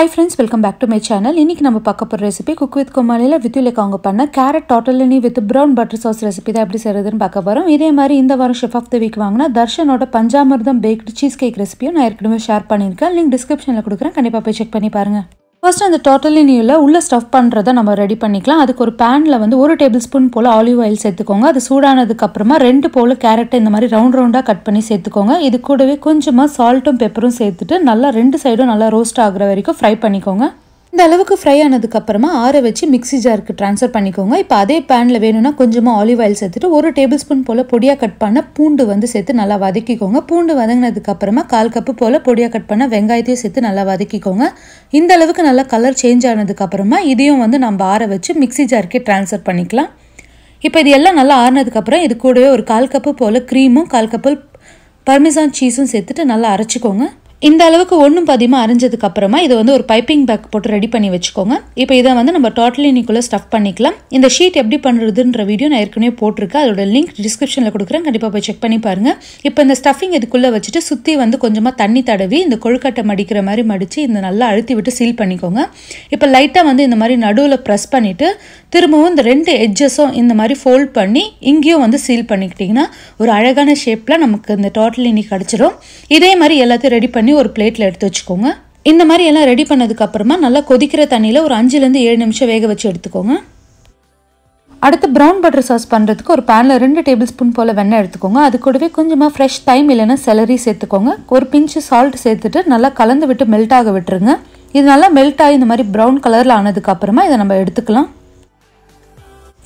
high friends welcome back to my channel இன்னைக்கு நம்ம பார்க்க போகிற ரெசிபி குக் வித் குமாலியில் வித்யுலேக்கா அவங்க பண்ண carrot tortellini with brown butter sauce recipe தான் எப்படி செய்கிறதுன்னு பார்க்க போகிறோம் இதே மாதிரி இந்த வாரம் ஷெஃப் ஆஃப் த வீக் வாங்கினா தர்ஷனோட பஞ்சாமிர்தம் பேக்டு சீஸ் கேக் ரெசிபியும் நான் ஏற்கனவே ஷேர் பண்ணியிருக்கேன் லிங்க் டிஸ்கிரிப்ஷனில் கொடுக்குறேன் கண்டிப்பாக போய் செக் பண்ணி பாருங்கள் ஃபர்ஸ்ட் அந்த டோட்டலினியூவில் உள்ளே ஸ்டஃப் பண்ணுறதை நம்ம ரெடி பண்ணிக்கலாம் அதுக்கு ஒரு பேனில் வந்து ஒரு டேபிள் ஸ்பூன் போல் ஆலிவ் ஆயில் சேர்த்துக்கோங்க அது சூடானதுக்கப்புறமா ரெண்டு போல் கேரட் இந்த மாதிரி ரவுண்ட் ரவுண்டாக கட் பண்ணி சேர்த்துக்கோங்க இது கூடவே கொஞ்சமாக சால்ட்டும் பெப்பரும் சேர்த்துட்டு நல்லா ரெண்டு சைடும் நல்லா ரோஸ்ட் ஆகிற வரைக்கும் ஃப்ரை பண்ணிக்கோங்க இந்த அளவுக்கு ஃப்ரை ஆனதுக்கப்புறமா ஆற வச்சு மிக்சி ஜாருக்கு ட்ரான்ஸ்ஃபர் பண்ணிக்கோங்க இப்போ அதே பேனில் வேணும்னா கொஞ்சமாக ஆலிவ் ஆயில் சேர்த்துட்டு ஒரு டேபிள் ஸ்பூன் போல் பொடியாக கட் பண்ண பூண்டு வந்து சேர்த்து நல்லா வதக்கிக்கோங்க பூண்டு வதங்கினதுக்கப்புறமா கால் கப்பு போல் பொடியாக கட் பண்ண வெங்காயத்தையும் சேர்த்து நல்லா வதக்கிக்கோங்க இந்த அளவுக்கு நல்லா கலர் சேஞ்ச் ஆனதுக்கப்புறமா இதையும் வந்து நம்ம ஆற வச்சு மிக்சி ஜாருக்கே ட்ரான்ஸ்ஃபர் பண்ணிக்கலாம் இப்போ இது எல்லாம் நல்லா ஆறினதுக்கப்புறம் இது கூடவே ஒரு கால் கப்பு போல் க்ரீமும் கால் கப்பு பர்மிசான் சீஸும் சேர்த்துட்டு நல்லா அரைச்சிக்கோங்க இந்த அளவுக்கு ஒன்றும் பதியமாக அரிஞ்சதுக்கு அப்புறமா இதை வந்து ஒரு பைப்பிங் பேக் போட்டு ரெடி பண்ணி வச்சுக்கோங்க இப்போ இதை வந்து நம்ம டாட்லினிக்குள்ளே ஸ்டஃப் பண்ணிக்கலாம் இந்த ஷீட் எப்படி பண்ணுறதுன்ற வீடியோ நான் ஏற்கனவே போட்டிருக்கேன் அதோட லிங்க் டிஸ்கிரிப்ஷனில் கொடுக்குறேன் கண்டிப்பாக போய் செக் பண்ணி பாருங்கள் இப்போ இந்த ஸ்டஃபிங் இதுக்குள்ளே வச்சுட்டு சுற்றி வந்து கொஞ்சமாக தண்ணி தடவி இந்த கொழுக்கட்டை மடிக்கிற மாதிரி மடித்து இந்த நல்லா அழுத்தி விட்டு சீல் பண்ணிக்கோங்க இப்போ லைட்டாக வந்து இந்த மாதிரி நடுவில் ப்ரெஸ் பண்ணிவிட்டு திரும்பவும் இந்த ரெண்டு எட்ஜஸும் இந்த மாதிரி ஃபோல்ட் பண்ணி இங்கேயும் வந்து சீல் பண்ணிக்கிட்டிங்கன்னா ஒரு அழகான ஷேப்பில் நமக்கு இந்த டோட்டல் இனி கிடச்சிரும் இதே மாதிரி எல்லாத்தையும் ரெடி பண்ணி ஒரு பிளேட்டில் எடுத்து வச்சுக்கோங்க இந்த மாதிரி எல்லாம் ரெடி பண்ணதுக்கப்புறமா நல்லா கொதிக்கிற தண்ணியில் ஒரு அஞ்சுலேருந்து ஏழு நிமிஷம் வேக வச்சு எடுத்துக்கோங்க அடுத்து ப்ரௌன் பட்டர் சாஸ் பண்ணுறதுக்கு ஒரு பேனில் ரெண்டு டேபிள் ஸ்பூன் போல் வெண்ணெய் எடுத்துக்கோங்க அது கூடவே கொஞ்சமாக ஃப்ரெஷ் டைம் இல்லைன்னா செலரி சேர்த்துக்கோங்க ஒரு பிஞ்சு சால்ட் சேர்த்துட்டு நல்லா கலந்து விட்டு மெல்ட் ஆக விட்டுருங்க இது நல்லா மெல்ட் ஆகி இந்த மாதிரி ப்ரௌன் கலரில் ஆனதுக்கப்புறமா இதை நம்ம எடுத்துக்கலாம்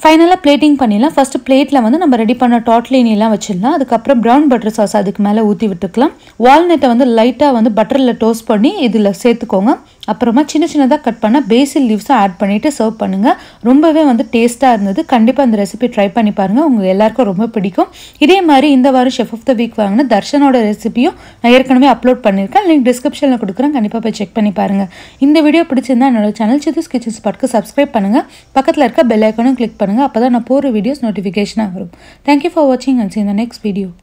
ஃபைனலாக பிளேட்டிங் பண்ணிடலாம் ஃபஸ்ட்டு பிளேட்டில் வந்து நம்ம ரெடி பண்ண டாட்லினிலாம் வச்சிடலாம் அதுக்கப்புறம் ப்ரௌன் பட்டர் சாஸ் அதுக்கு மேலே ஊற்றி விட்டுக்கலாம் வால்நட்டை வந்து லைட்டாக வந்து பட்டரில் டோஸ்ட் பண்ணி இதில் சேர்த்துக்கோங்க அப்புறமா சின்ன சின்னதாக கட் பண்ணால் பேசில் லீவ்ஸை ஆட் பண்ணிவிட்டு சர்வ் பண்ணுங்கள் ரொம்பவே வந்து டேஸ்ட்டாக இருந்தது கண்டிப்பாக அந்த ரெசிபி ட்ரை பண்ணி பாருங்கள் உங்கள் எல்லாருக்கும் ரொம்ப பிடிக்கும் இதே மாதிரி இந்த வாரம் ஷெஃப் ஆஃப் த வீக் வாங்கின தர்ஷனோட ரெசிபியும் நான் ஏற்கனவே அப்லோட் பண்ணியிருக்கேன் லிங்க் டிஸ்கிரிப்ஷனில் கொடுக்குறேன் கண்டிப்பாக போய் செக் பண்ணி பாருங்கள் இந்த வீடியோ பிடிச்சிருந்தா என்னோட சேனல் சித்து கிச்சன்ஸ் பாட்டுக்கு சப்ஸ்கிரைப் பண்ணுங்கள் பக்கத்தில் இருக்க பெல் ஐக்கனும் கிளிக் பண்ணுங்கள் அப்போ தான் நான் போகிற வீடியோஸ் நோட்டிஃபிகேஷனாக வரும் தேங்க்யூ ஃபார் வாட்சிங் அண்ட் சி இந்த நெக்ஸ்ட் வீடியோ